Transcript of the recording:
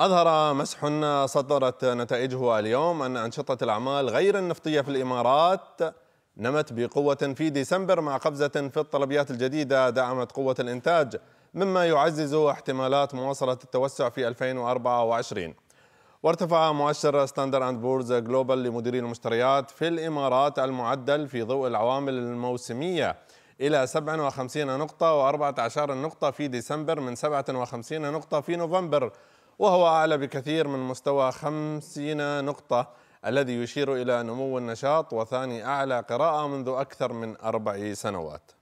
أظهر مسح صدرت نتائجه اليوم أن أنشطة الأعمال غير النفطية في الإمارات نمت بقوة في ديسمبر مع قفزة في الطلبيات الجديدة دعمت قوة الإنتاج مما يعزز احتمالات مواصلة التوسع في 2024 وارتفع مؤشر ستاندر اند بورز جلوبال لمديري المشتريات في الإمارات المعدل في ضوء العوامل الموسمية إلى 57 نقطة و14 نقطة في ديسمبر من 57 نقطة في نوفمبر وهو أعلى بكثير من مستوى 50 نقطة الذي يشير إلى نمو النشاط وثاني أعلى قراءة منذ أكثر من أربع سنوات